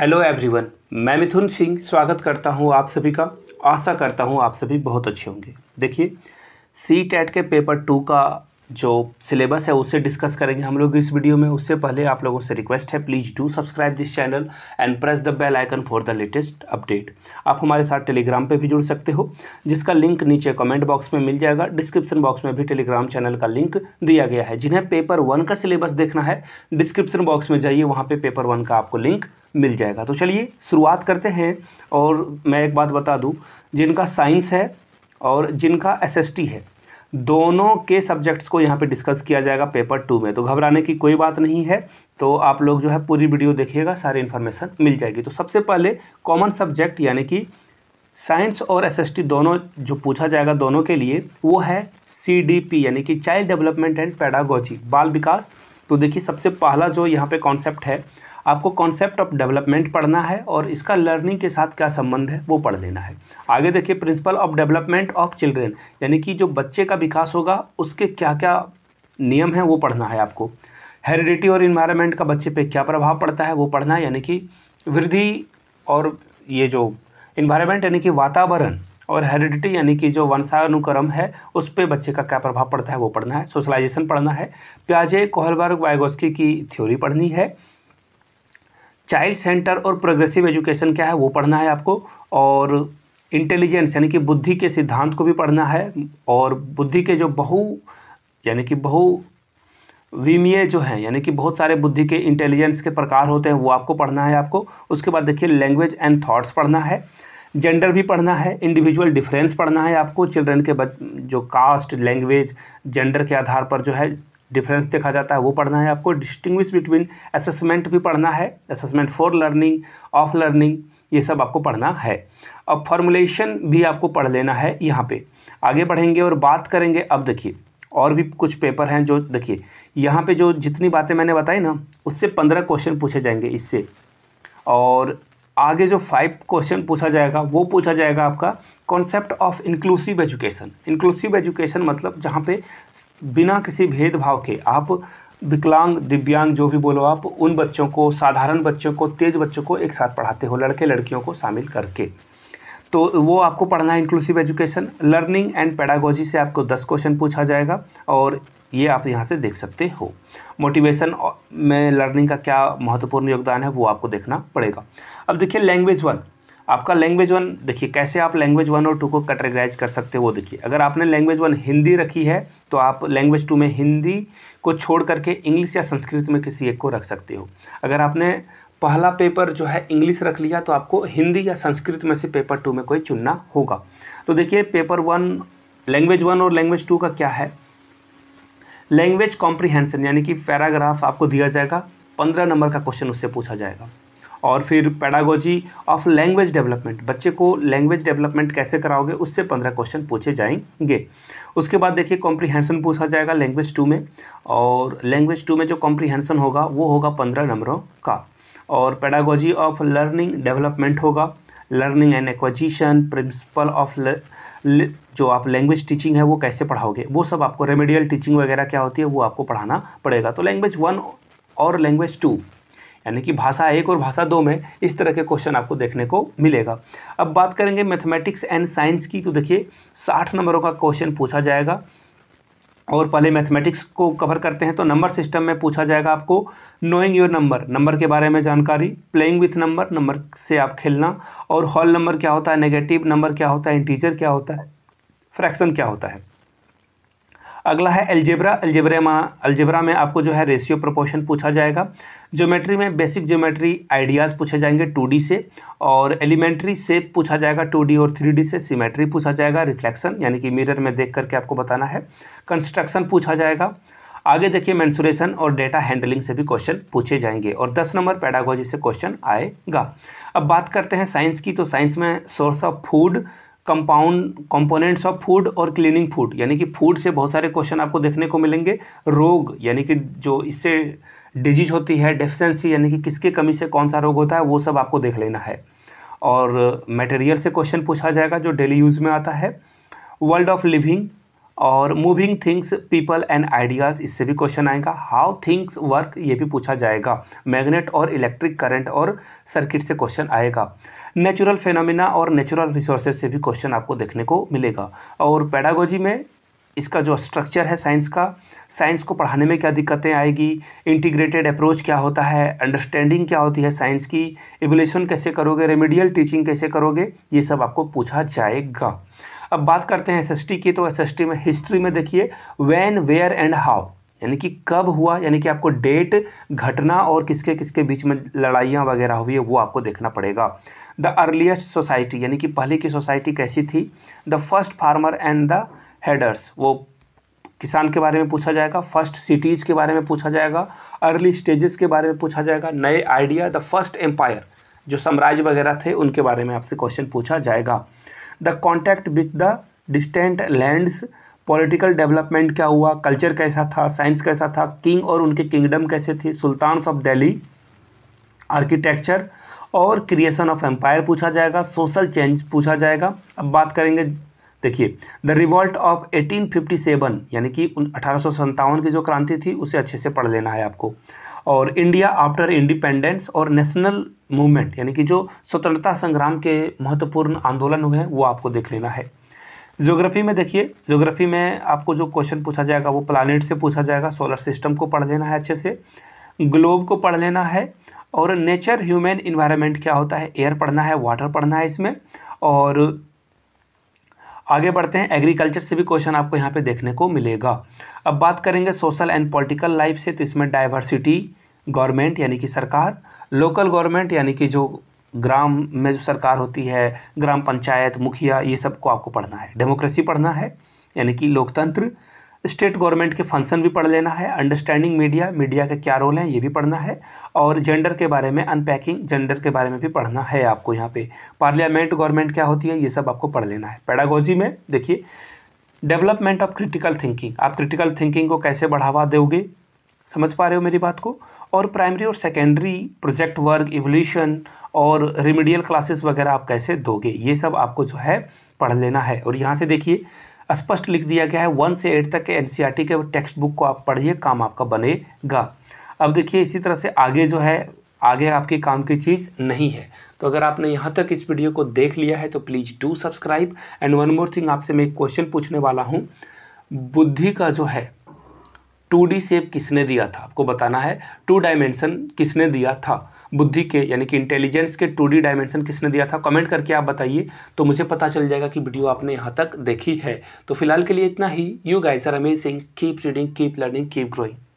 hello everyone मैं मिथुन सिंह स्वागत करता हूं आप सभी का आशा करता हूं आप सभी बहुत अच्छे होंगे देखिए सी टेट के पेपर टू का जो सिलेबस है उसे डिस्कस करेंगे हम लोग इस वीडियो में उससे पहले आप लोगों से रिक्वेस्ट है please do subscribe this channel and press the bell icon for the latest update आप हमारे साथ टेलीग्राम पे भी जुड़ सकते हो जिसका लिंक नीचे कमेंट बॉक्स में मिल जाएगा डिस्क्रिप्शन बॉक्स में भी टेलीग्राम चैनल का लिंक दिया गया है जिन्हें पेपर वन का सिलेबस देखना है डिस्क्रिप्शन बॉक्स में जाइए वहाँ पर पे पेपर वन का आपको लिंक मिल जाएगा तो चलिए शुरुआत करते हैं और मैं एक बात बता दूँ जिनका साइंस है और जिनका एस है दोनों के सब्जेक्ट्स को यहाँ पे डिस्कस किया जाएगा पेपर टू में तो घबराने की कोई बात नहीं है तो आप लोग जो है पूरी वीडियो देखिएगा सारी इन्फॉर्मेशन मिल जाएगी तो सबसे पहले कॉमन सब्जेक्ट यानी कि साइंस और एसएसटी दोनों जो पूछा जाएगा दोनों के लिए वो है सीडीपी यानी कि चाइल्ड डेवलपमेंट एंड पैडागोजी बाल विकास तो देखिए सबसे पहला जो यहाँ पे कॉन्सेप्ट है आपको कॉन्सेप्ट ऑफ डेवलपमेंट पढ़ना है और इसका लर्निंग के साथ क्या संबंध है वो पढ़ लेना है आगे देखिए principle of development of children यानी कि जो बच्चे का विकास होगा उसके क्या क्या नियम हैं वो पढ़ना है आपको हेरिडिटी और इन्वायरमेंट का बच्चे पे क्या प्रभाव पड़ता है वो पढ़ना है यानी कि वृद्धि और ये जो इन्वायरमेंट यानी कि वातावरण और हेरिडिटी यानी कि जो वंशानुक्रम है उस पर बच्चे का क्या प्रभाव पड़ता है वो पढ़ना है सोशलाइजेशन पढ़ना है प्याजे कोहलबर्ग वायगोस्की की थ्योरी पढ़नी है चाइल्ड सेंटर और प्रोग्रेसिव एजुकेशन क्या है वो पढ़ना है आपको और इंटेलिजेंस यानी कि बुद्धि के सिद्धांत को भी पढ़ना है और बुद्धि के जो बहु यानी कि बहु विमीय जो हैं यानी कि बहुत सारे बुद्धि के इंटेलिजेंस के प्रकार होते हैं वो आपको पढ़ना है आपको उसके बाद देखिए लैंग्वेज एंड थॉट्स पढ़ना है जेंडर भी पढ़ना है इंडिविजुअल डिफरेंस पढ़ना है आपको चिल्ड्रन के बच जो कास्ट लैंग्वेज जेंडर के आधार पर जो है डिफरेंस देखा जाता है वो पढ़ना है आपको डिस्टिंग्विश बिटवीन असेसमेंट भी पढ़ना है assessment for learning of learning ये सब आपको पढ़ना है अब फॉर्मुलेशन भी आपको पढ़ लेना है यहाँ पे आगे बढ़ेंगे और बात करेंगे अब देखिए और भी कुछ पेपर हैं जो देखिए यहाँ पे जो जितनी बातें मैंने बताई ना उससे पंद्रह क्वेश्चन पूछे जाएंगे इससे और आगे जो फाइव क्वेश्चन पूछा जाएगा वो पूछा जाएगा आपका concept of inclusive education inclusive education मतलब जहाँ पे बिना किसी भेदभाव के आप विकलांग दिव्यांग जो भी बोलो आप उन बच्चों को साधारण बच्चों को तेज बच्चों को एक साथ पढ़ाते हो लड़के लड़कियों को शामिल करके तो वो आपको पढ़ना है inclusive education learning and pedagogy से आपको दस क्वेश्चन पूछा जाएगा और ये आप यहाँ से देख सकते हो मोटिवेशन में लर्निंग का क्या महत्वपूर्ण योगदान है वो आपको देखना पड़ेगा अब देखिए लैंग्वेज वन आपका लैंग्वेज वन देखिए कैसे आप लैंग्वेज वन और टू को कैटेगराइज कर सकते हो वो देखिए अगर आपने लैंग्वेज वन हिंदी रखी है तो आप लैंग्वेज टू में हिंदी को छोड़ करके इंग्लिश या संस्कृत में किसी एक को रख सकते हो अगर आपने पहला पेपर जो है इंग्लिश रख लिया तो आपको हिंदी या संस्कृत में से पेपर टू में कोई चुनना होगा तो देखिए पेपर वन लैंग्वेज वन और लैंग्वेज टू का क्या है लैंग्वेज कॉम्प्रीहेंसन यानी कि पैराग्राफ आपको दिया जाएगा पंद्रह नंबर का क्वेश्चन उससे पूछा जाएगा और फिर पैडागोजी ऑफ लैंग्वेज डेवलपमेंट बच्चे को लैंग्वेज डेवलपमेंट कैसे कराओगे उससे पंद्रह क्वेश्चन पूछे जाएंगे उसके बाद देखिए कॉम्प्रीहेंसन पूछा जाएगा लैंग्वेज टू में और लैंग्वेज टू में जो कॉम्प्रीहेंसन होगा वो होगा पंद्रह नंबरों का और पैडागोजी ऑफ लर्निंग डेवलपमेंट होगा learning and acquisition principle of जो आप लैंग्वेज टीचिंग है वो कैसे पढ़ाओगे वो सब आपको रेमेडियल टीचिंग वगैरह क्या होती है वो आपको पढ़ाना पड़ेगा तो लैंग्वेज वन और लैंग्वेज टू यानी कि भाषा एक और भाषा दो में इस तरह के क्वेश्चन आपको देखने को मिलेगा अब बात करेंगे मैथमेटिक्स एंड साइंस की तो देखिए साठ नंबरों का क्वेश्चन पूछा जाएगा और पहले मैथमेटिक्स को कवर करते हैं तो नंबर सिस्टम में पूछा जाएगा आपको नोइंग योर नंबर नंबर के बारे में जानकारी प्लेइंग विथ नंबर नंबर से आप खेलना और हॉल नंबर क्या होता है नेगेटिव नंबर क्या होता है इंटीजर क्या होता है फ्रैक्शन क्या होता है अगला है एल्जेब्रा एल्जेब्रा में अल्जेब्रा में आपको जो है रेशियो प्रोपोर्शन पूछा जाएगा ज्योमेट्री में बेसिक ज्योमेट्री आइडियाज़ पूछे जाएंगे टू से और एलिमेंट्री से पूछा जाएगा टू और थ्री से सीमेट्री पूछा जाएगा रिफ्लेक्शन यानी कि मिरर में देख करके आपको बताना है कंस्ट्रक्शन पूछा जाएगा आगे देखिए मैंसुरेशन और डेटा हैंडलिंग से भी क्वेश्चन पूछे जाएंगे और दस नंबर पैडागोजी से क्वेश्चन आएगा अब बात करते हैं साइंस की तो साइंस में source of food compound components of food और क्लीनिंग फूड यानी कि फूड से बहुत सारे क्वेश्चन आपको देखने को मिलेंगे रोग यानी कि जो इससे डिजीज होती है डेफिशेंसी यानी कि किसके कमी से कौन सा रोग होता है वो सब आपको देख लेना है और मटेरियल से क्वेश्चन पूछा जाएगा जो डेली यूज़ में आता है वर्ल्ड ऑफ लिविंग और moving things people and ideas इससे भी क्वेश्चन आएगा हाउ थिंग्स वर्क ये भी पूछा जाएगा मैग्नेट और इलेक्ट्रिक करंट और सर्किट से क्वेश्चन आएगा नेचुरल फेनोमिना और नेचुरल रिसोर्सेज से भी क्वेश्चन आपको देखने को मिलेगा और पैडागोजी में इसका जो स्ट्रक्चर है साइंस का साइंस को पढ़ाने में क्या दिक्कतें आएगी इंटीग्रेटेड अप्रोच क्या होता है अंडरस्टैंडिंग क्या होती है साइंस की एवोल्यूशन कैसे करोगे रेमेडियल टीचिंग कैसे करोगे ये सब आपको पूछा जाएगा अब बात करते हैं एस की तो एस में हिस्ट्री में देखिए वैन वेयर एंड हाउ यानी कि कब हुआ यानी कि आपको डेट घटना और किसके किसके बीच में लड़ाइयाँ वगैरह हुई है वो आपको देखना पड़ेगा द अर्लीस्ट सोसाइटी यानी कि पहले की सोसाइटी कैसी थी the first farmer and the herders वो किसान के बारे में पूछा जाएगा फर्स्ट सिटीज़ के बारे में पूछा जाएगा अर्ली स्टेजेस के बारे में पूछा जाएगा नए आइडिया द फर्स्ट एम्पायर जो साम्राज्य वगैरह थे उनके बारे में आपसे क्वेश्चन पूछा जाएगा the contact with the distant lands political development क्या हुआ कल्चर कैसा था साइंस कैसा था किंग और उनके किंगडम कैसे थे सुल्तान्स ऑफ दिल्ली आर्किटेक्चर और क्रिएशन ऑफ एम्पायर पूछा जाएगा सोशल चेंज पूछा जाएगा अब बात करेंगे देखिए द रिवॉल्ट ऑफ 1857 यानी कि अठारह की जो क्रांति थी उसे अच्छे से पढ़ लेना है आपको और इंडिया आफ्टर इंडिपेंडेंस और नेशनल मूवमेंट यानी कि जो स्वतंत्रता संग्राम के महत्वपूर्ण आंदोलन हुए हैं वो आपको देख लेना है ज्योग्राफी में देखिए ज्योग्राफी में आपको जो क्वेश्चन पूछा जाएगा वो प्लानट से पूछा जाएगा सोलर सिस्टम को पढ़ लेना है अच्छे से ग्लोब को पढ़ लेना है और नेचर ह्यूमन इन्वायरमेंट क्या होता है एयर पढ़ना है वाटर पढ़ना है इसमें और आगे बढ़ते हैं एग्रीकल्चर से भी क्वेश्चन आपको यहाँ पे देखने को मिलेगा अब बात करेंगे सोशल एंड पॉलिटिकल लाइफ से तो इसमें डाइवर्सिटी गवर्नमेंट यानी कि सरकार लोकल गवर्नमेंट यानी कि जो ग्राम में जो सरकार होती है ग्राम पंचायत मुखिया ये सब को आपको पढ़ना है डेमोक्रेसी पढ़ना है यानी कि लोकतंत्र स्टेट गवर्नमेंट के फंक्शन भी पढ़ लेना है अंडरस्टैंडिंग मीडिया मीडिया के क्या रोल हैं ये भी पढ़ना है और जेंडर के बारे में अनपैकिंग जेंडर के बारे में भी पढ़ना है आपको यहाँ पे पार्लियामेंट गवर्नमेंट क्या होती है ये सब आपको पढ़ लेना है पैडागोजी में देखिए डेवलपमेंट ऑफ क्रिटिकल थिंकिंग आप क्रिटिकल थिंकिंग को कैसे बढ़ावा दोगे समझ पा रहे हो मेरी बात को और प्राइमरी और सेकेंडरी प्रोजेक्ट वर्क इवोल्यूशन और रिमिडियल क्लासेस वगैरह आप कैसे दोगे ये सब आपको जो है पढ़ लेना है और यहाँ से देखिए स्पष्ट लिख दिया गया है वन से एट तक के एन e के टेक्स्ट बुक को आप पढ़िए काम आपका बनेगा अब देखिए इसी तरह से आगे जो है आगे आपके काम की चीज़ नहीं है तो अगर आपने यहाँ तक इस वीडियो को देख लिया है तो please do subscribe and one more thing आपसे मैं एक क्वेश्चन पूछने वाला हूँ बुद्धि का जो है टू डी शेप किसने दिया था आपको बताना है टू डायमेंशन किसने दिया था बुद्धि के यानी कि इंटेलिजेंस के टू डी डायमेंशन किसने दिया था कमेंट करके आप बताइए तो मुझे पता चल जाएगा कि वीडियो आपने यहाँ तक देखी है तो फिलहाल के लिए इतना ही you guys are amazing keep reading keep learning keep growing